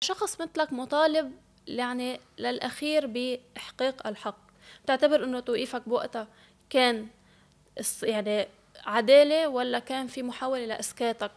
شخص مثلك مطالب يعني للأخير بإحقاق الحق بتعتبر أنه توقيفك بوقتها كان يعني عدالة ولا كان في محاولة لإسكاتك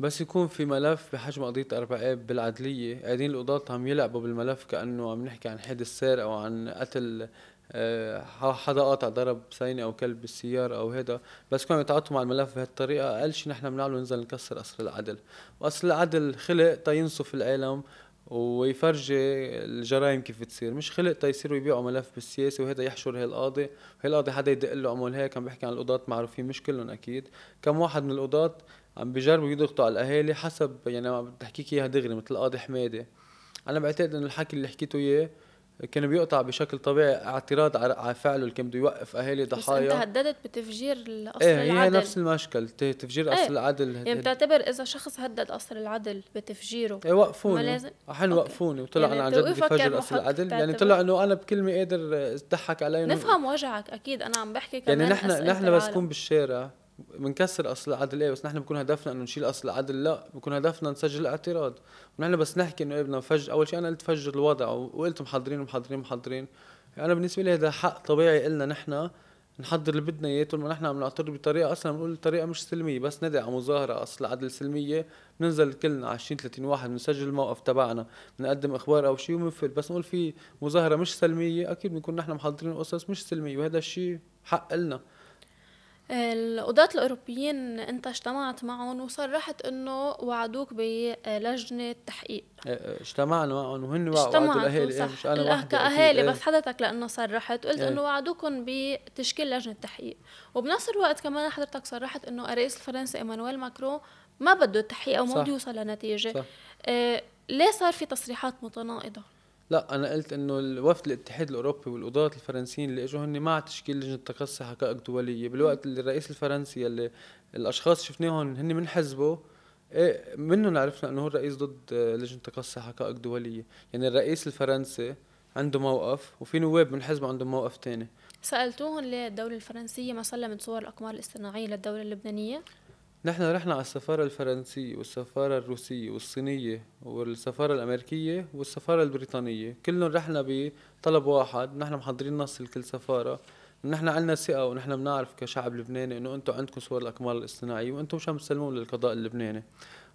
بس يكون في ملف بحجم قضية أربع آب بالعدلية قاعدين القضاة عم يلعبوا بالملف كأنه عم نحكي عن حادث سير أو عن قتل آه، حدا قاطع ضرب سينة أو كلب بالسيارة أو هيدا بس كانوا يتعاطوا مع الملف بهالطريقة أقل شي نحن بنعمله ننزل نكسر قصر العدل وقصر العدل خلق تينصف العالم ويفرجي الجرائم كيف بتصير مش خلق يصيروا يبيعوا ملف بالسياسه وهذا يحشر هي القاضي وهي القاضي حدا يدق له اعمل هيك عم بحكي عن القضاة معروفين مش كلهم اكيد كم واحد من القضاة عم بيجربوا يضغطوا على الاهالي حسب يعني ما بتحكيك اياها دغري مثل القاضي حماده انا بعتقد انه الحكي اللي حكيته اياه كان بيقطع بشكل طبيعي اعتراض على فعله اللي كان بده يوقف اهالي ضحايا بس انت هددت بتفجير إيه، قصر ايه العدل هي نفس المشكل تفجير ايه قصر العدل يعني بتعتبر اذا شخص هدد قصر العدل بتفجيره ايه وقفوني لازم احن وقفوني وطلع يعني انا عن جد بفجر قصر العدل يعني بتعتبر. يعني طلع انه انا بكلمه قادر اضحك علي نفهم وجعك اكيد انا عم بحكي يعني كمان يعني نحن نحن بس نكون بالشارع بنكسر اصل العدل ايه بس نحن بكون هدفنا انه نشيل اصل العدل لا بكون هدفنا نسجل اعتراض ونحن بس نحكي انه ايه بدنا نفجر اول شيء انا قلت فجر الوضع وقلت محضرين محضرين محضرين يعني انا بالنسبه لي هذا حق طبيعي النا نحن نحضر اللي بدنا اياه طول ما نحن عم نعترض بطريقه اصلا بنقول طريقه مش سلميه بس ندعي على مظاهره اصل عدل سلميه بننزل كلنا 20 30 واحد بنسجل الموقف تبعنا بنقدم اخبار او شيء وبنفل بس نقول في مظاهره مش سلميه اكيد بنكون نحن محضرين قصص مش سلميه وهذا الشيء حق النا القضاة الأوروبيين أنت اجتمعت معهم وصرحت أنه وعدوك بلجنة تحقيق إيه، إيه، اجتمعنا معهم وهن وعدوا الأهالي إيه، صح. مش أنا كأهالي بس حضرتك لأنه صرحت قلت أنه وعدوكم بتشكيل لجنة تحقيق وبنفس الوقت كمان حضرتك صرحت أنه الرئيس الفرنسي إيمانويل ماكرون ما بده التحقيق أو ما بده يوصل لنتيجة صح. ليه صار في تصريحات متناقضة؟ لا انا قلت انه الوفد الاتحاد الاوروبي والقضاة الفرنسيين اللي اجوا هن مع تشكيل لجنه تقصي حقائق دوليه بالوقت اللي الرئيس الفرنسي اللي الاشخاص شفناهم هن من حزبه ايه منهم عرفنا انه هو الرئيس ضد لجنه تقصي حقائق دوليه يعني الرئيس الفرنسي عنده موقف وفي نواب من حزبه عندهم موقف تاني سألتوهم ليه الدولة الفرنسية ما سلمت صور الأقمار الاصطناعية للدولة اللبنانية؟ نحن رحنا على السفارة الفرنسية والسفارة الروسية والصينية والسفارة الأمريكية والسفارة البريطانية كلهم رحنا بطلب واحد نحن محضرين نص لكل سفارة نحن عندنا ثقة ونحن بنعرف كشعب لبناني انه انتم عندكم صور الاقمار الاصطناعية وانتم مش عم تسلمون للقضاء اللبناني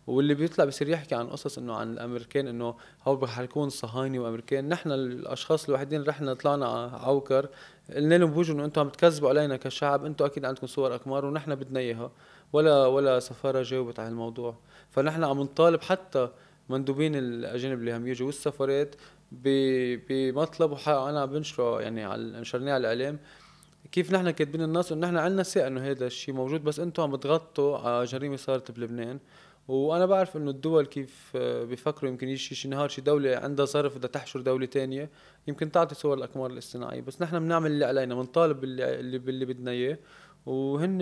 واللي بيطلع بصير يحكي عن قصص انه عن الامريكان انه هو حيكون صهاينه وامريكان نحن الاشخاص الوحيدين رحنا طلعنا عوكر قلنا لهم بوجه انه انتم عم تكذبوا علينا كشعب انتم اكيد عندكم صور اقمار ونحن بدنا اياها ولا ولا سفاره جاوبت على الموضوع فنحن عم نطالب حتى مندوبين الاجانب اللي هم يجوا والسفارات بمطلب وانا عم بنشره يعني على نشرناه على الاعلام كيف نحن كاتبين الناس انه نحن عندنا ثقه انه هذا الشيء موجود بس انتم عم تغطوا على جريمه صارت بلبنان وانا بعرف انه الدول كيف آه، بيفكروا يمكن يجي شي نهار شي دوله عندها صرف بدها تحشر دوله تانية يمكن تعطي صور الاقمار الاصطناعيه بس نحن بنعمل اللي علينا بنطالب اللي باللي بدنا اياه وهن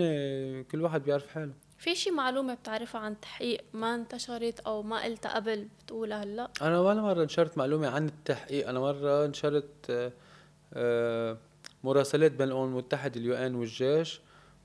كل واحد بيعرف حاله في شي معلومة بتعرفها عن تحقيق ما انتشرت أو ما قلتها قبل بتقولها هلا؟ أنا ولا مرة نشرت معلومة عن التحقيق، أنا مرة نشرت آه، آه، مراسلات بين الأمم المتحدة اليو إن والجيش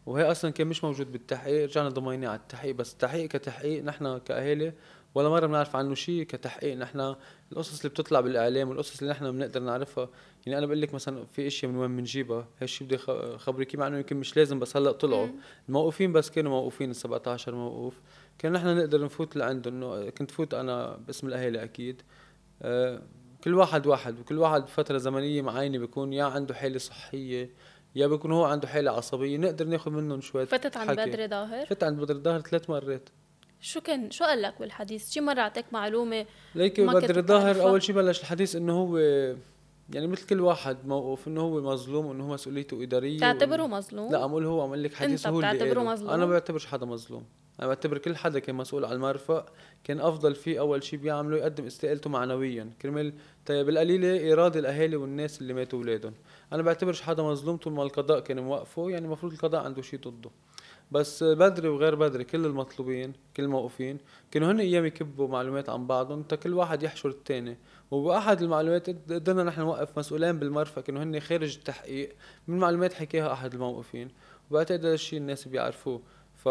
وهي اصلا كان مش موجود بالتحقيق رجعنا ضميناه على التحقيق بس التحقيق كتحقيق نحن كاهالي ولا مره بنعرف عنه شيء كتحقيق نحن القصص اللي بتطلع بالاعلام والقصص اللي نحن بنقدر نعرفها يعني انا بقول لك مثلا في اشياء من وين بنجيبها هالشيء بدي خبرك مع انه يمكن مش لازم بس هلا طلعوا الموقوفين بس كانوا موقوفين ال 17 موقوف كان نحن نقدر نفوت لعندهم انه كنت فوت انا باسم الاهالي اكيد آه، كل واحد واحد وكل واحد بفترة زمنية معينة بيكون يا عنده حالة صحية يا بيكون هو عنده حاله عصبيه نقدر ناخذ منهم شويه فتت عند بدر ظاهر فتت عند بدر ظاهر ثلاث مرات شو كان شو قال لك بالحديث؟ شي مره اعطاك معلومه ليك بدر ظاهر اول شيء بلش الحديث انه هو يعني مثل كل واحد موقف انه هو مظلوم وانه هو مسؤوليته اداريه تعتبره وإنه... مظلوم؟ لا عم هو عم لك حديث انت هو بتعتبره بتعتبره مظلوم؟ انا ما بعتبرش حدا مظلوم انا بعتبر كل حدا كان مسؤول على المرفق كان افضل فيه اول شيء بيعمله يقدم استقالته معنويا كرمال طيب القليله اراده الاهالي والناس اللي ماتوا اولادهم انا بعتبرش حدا مظلوم طول ما القضاء كان موقفه يعني المفروض القضاء عنده شيء ضده بس بدري وغير بدري كل المطلوبين كل الموقوفين كانوا هن ايام يكبوا معلومات عن بعضهم تا كل واحد يحشر الثاني وباحد المعلومات قدرنا نحن نوقف مسؤولين بالمرفق كانوا هن خارج التحقيق من معلومات حكاها احد الموقوفين وبعتقد هذا الشيء الناس بيعرفوه ف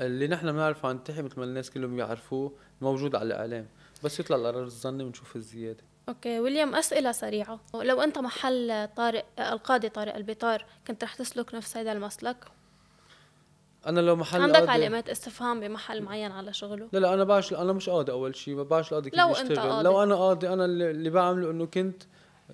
اللي نحن بنعرفه عن التحي مثل ما الناس كلهم بيعرفوه موجود على الاعلام بس يطلع القرار الظني بنشوف الزياده اوكي ويليام اسئله سريعه لو انت محل طارق القاضي طارق البيطار كنت رح تسلك نفس هذا المسلك انا لو محل عندك قادة... علامات استفهام بمحل معين على شغله لا لا انا بعش انا مش قاضي اول شيء ما بعش القاضي كيف لو بيشتغل انت قاضي. لو انا قاضي انا اللي بعمله انه كنت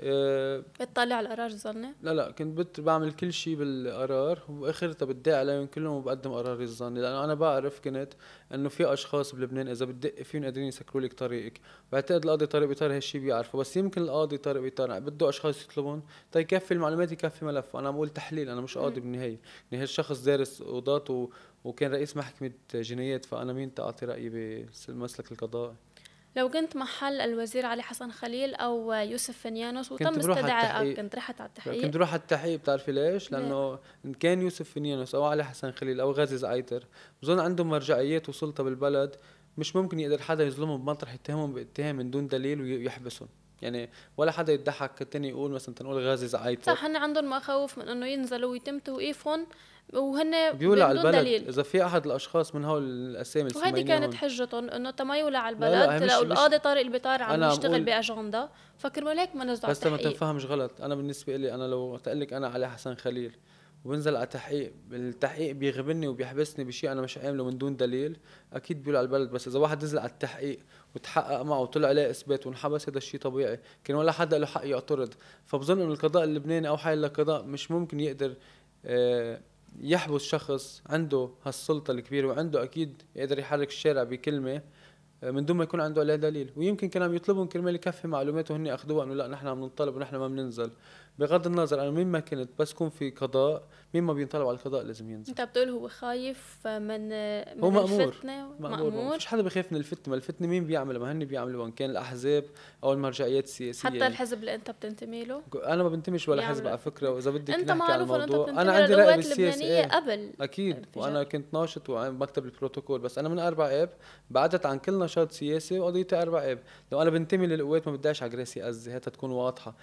آه، بتطلع على القرار الظني؟ لا لا كنت بت بعمل كل شيء بالقرار واخرتها بدي عليهم كلهم وبقدم قراري الظني لانه انا بعرف كنت انه في اشخاص بلبنان اذا بدق فيهم قادرين يسكروا لك طريقك بعتقد القاضي طارق بيطار هالشيء بيعرفه بس يمكن القاضي طارق بيطار يعني بده اشخاص يطلبون طيب يكفي المعلومات يكفي ملف انا بقول تحليل انا مش قاضي بالنهايه يعني هالشخص دارس قضاة وكان رئيس محكمه جنايات فانا مين تعطي رايي بالمسلك القضائي لو كنت محل الوزير علي حسن خليل او يوسف فنيانوس وتم استدعائك كنت رحت على التحقيق كنت روح على التحقيق بتعرفي ليش؟ لانه ان كان يوسف فنيانوس او علي حسن خليل او غازي زعيتر بظن عندهم مرجعيات وسلطه بالبلد مش ممكن يقدر حدا يظلمهم بمطرح يتهمهم باتهام من دون دليل ويحبسهم يعني ولا حدا يضحك التاني يقول مثلا تنقول غازي زعيت صح هن عندهم مخاوف من انه ينزلوا ويتم توقيفهم وهن بيولع البلد دليل. اذا في احد الاشخاص من هول الاسامي وهيدي وهذه كانت حجتهم انه تما يولع البلد لا لا لو القاضي طارق البطار عم يشتغل باجندا فكرمال هيك ما نزعوا بس ما تنفهمش غلط انا بالنسبه لي انا لو تقلك انا علي حسن خليل وبنزل على تحقيق التحقيق بيغبني وبيحبسني بشيء انا مش عامله من دون دليل اكيد بيقول على البلد بس اذا واحد نزل على التحقيق وتحقق معه وطلع عليه اثبات وانحبس هذا الشيء طبيعي كان ولا حدا له حق يعترض فبظن انه القضاء اللبناني او حال القضاء مش ممكن يقدر آه، يحبس شخص عنده هالسلطه الكبيره وعنده اكيد يقدر يحرك الشارع بكلمه من دون ما يكون عنده عليه دليل ويمكن كانوا يطلبهم كرمال يكفي معلوماته وهن اخذوها انه لا نحن عم نطلب ونحن ما بننزل بغض النظر انا مين ما كنت بس كون في قضاء مين ما بينطلب على القضاء لازم ينزل انت بتقول هو خايف من من هو مأمور. الفتنه مأمور مأمور مش حدا بخاف من الفتنه ما الفتنه مين بيعمل ما هن بيعملوها ان كان الاحزاب او المرجعيات السياسيه حتى يعني. الحزب اللي انت بتنتمي له انا ما بنتميش ولا حزب على فكره واذا بدك انت نحكي على الموضوع انت انا عندي راي بالسياسه إيه؟ قبل اكيد وانا كنت ناشط ومكتب البروتوكول بس انا من اربع اب بعدت عن كل نشاط نشاط سياسي وقضيتي اربع اب لو انا بنتمي للقوات ما بديش على جراسي اذي هاتها تكون واضحه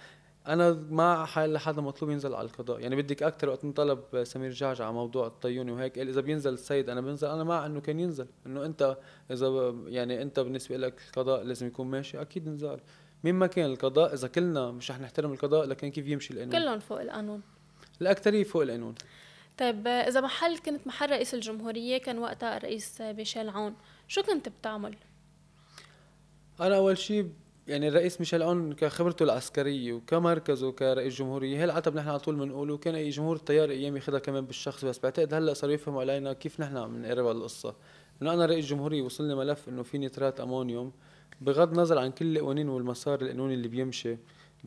انا مع حد مطلوب ينزل على القضاء يعني بدك اكثر وقت انطلب سمير جعجع على موضوع الطيوني وهيك قال اذا بينزل السيد انا بنزل انا مع انه كان ينزل انه انت اذا يعني انت بالنسبه لك القضاء لازم يكون ماشي اكيد نزال مين ما كان القضاء اذا كلنا مش رح نحترم القضاء لكن كيف يمشي القانون كلهم فوق القانون الاكثريه فوق القانون طيب اذا محل كنت محل رئيس الجمهوريه كان وقتها الرئيس ميشيل عون شو كنت بتعمل انا اول شيء يعني الرئيس ميشيل اون كخبرته العسكريه وكمركزه كرئيس جمهوريه هي العتب نحن على طول بنقوله وكان اي جمهور التيار ايام ياخذها كمان بالشخص بس بعتقد هلا صاروا يفهموا علينا كيف نحن عم نقرب القصه انه انا رئيس جمهوريه وصلني ملف انه في نترات امونيوم بغض النظر عن كل القوانين والمسار القانوني اللي بيمشي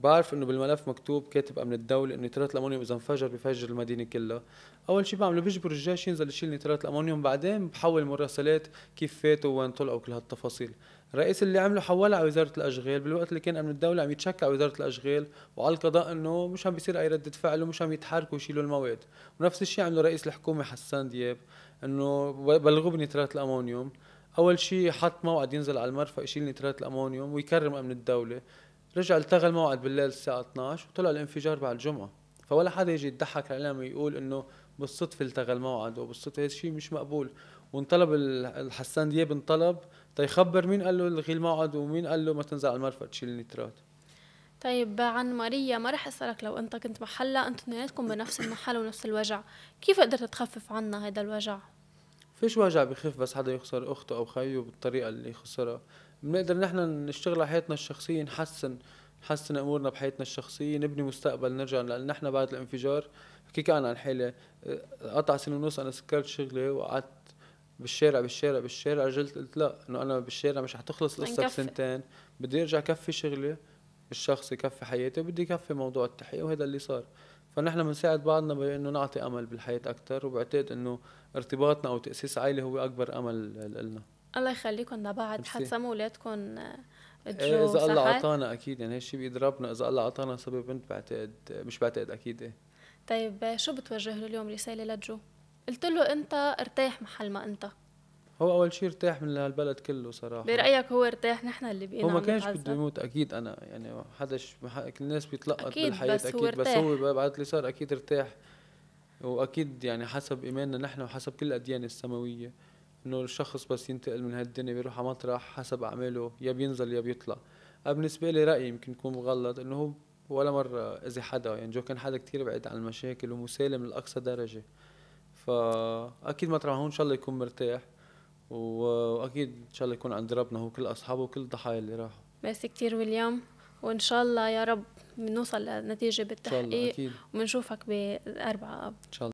بعرف انه بالملف مكتوب كاتب امن الدوله انه نترات الامونيوم اذا انفجر بفجر المدينه كلها اول شيء بعمله بجبر الجيش ينزل يشيل نترات الامونيوم بعدين بحول مراسلات كيف فاتوا وين طلعوا كل هالتفاصيل الرئيس اللي عمله حولها على وزاره الاشغال بالوقت اللي كان امن الدوله عم يتشكى على وزاره الاشغال وعلى القضاء انه مش عم بيصير اي رده فعل ومش عم يتحركوا ويشيلوا المواد ونفس الشيء عمله رئيس الحكومه حسان دياب انه بلغوا بنترات الامونيوم اول شيء حط موعد ينزل على المرفأ يشيل نترات الامونيوم ويكرم امن الدوله رجع التغى الموعد بالليل الساعه 12 وطلع الانفجار بعد الجمعه فولا حدا يجي يضحك علينا الاعلام ويقول انه بالصدفه التغى الموعد وبالصدفه هذا الشيء مش مقبول وانطلب الحسان دياب انطلب تيخبر طيب مين قال له الغي الموعد ومين قال له ما تنزل على المرفق تشيل النترات طيب عن ماريا ما رح اسالك لو انت كنت محلها انتم اثنيناتكم بنفس المحل ونفس الوجع كيف قدرت تخفف عنا هذا الوجع فيش وجع بخف بس حدا يخسر اخته او خيه بالطريقه اللي خسرها بنقدر نحن نشتغل على حياتنا الشخصيه نحسن نحسن امورنا بحياتنا الشخصيه نبني مستقبل نرجع لان نحن بعد الانفجار حكيك انا عن حالي قطع سنه ونص انا سكرت شغلي وقعدت بالشارع بالشارع بالشارع رجلت قلت لا انه انا بالشارع مش حتخلص القصه بسنتين بدي ارجع كفي شغلي الشخصي كفي حياتي وبدي كفي موضوع التحقيق وهذا اللي صار فنحن بنساعد بعضنا بانه نعطي امل بالحياه اكثر وبعتقد انه ارتباطنا او تاسيس عائله هو اكبر امل لنا الله يخليكم لبعض حتسموا اولادكم آه، ايه اذا الله اعطانا اكيد يعني هالشيء بايد ربنا اذا الله اعطانا صبي بنت بعتقد مش بعتقد اكيد ايه طيب آه، شو بتوجه له اليوم رساله لجو؟ قلت له انت ارتاح محل ما انت هو اول شيء ارتاح من هالبلد كله صراحه برايك هو ارتاح نحن اللي بينا هو ما كانش بده يموت اكيد انا يعني حدش الناس بيتلقط بالحياه بس اكيد هو بس هو بعد اللي صار اكيد ارتاح واكيد يعني حسب ايماننا نحن وحسب كل الاديان السماويه انه الشخص بس ينتقل من هالدنيا بيروح على مطرح حسب اعماله يا بينزل يا بيطلع أه، بالنسبة لي رأيي يمكن يكون مغلط انه هو ولا مرة اذي حدا يعني جو كان حدا كتير بعيد عن المشاكل ومسالم لأقصى درجة فأكيد مطرح هون إن شاء الله يكون مرتاح وأكيد إن شاء الله يكون عند ربنا هو كل أصحابه وكل الضحايا اللي راحوا ميرسي كتير ويليام وإن شاء الله يا رب بنوصل لنتيجة بالتحقيق وبنشوفك بأربعة أب إن شاء الله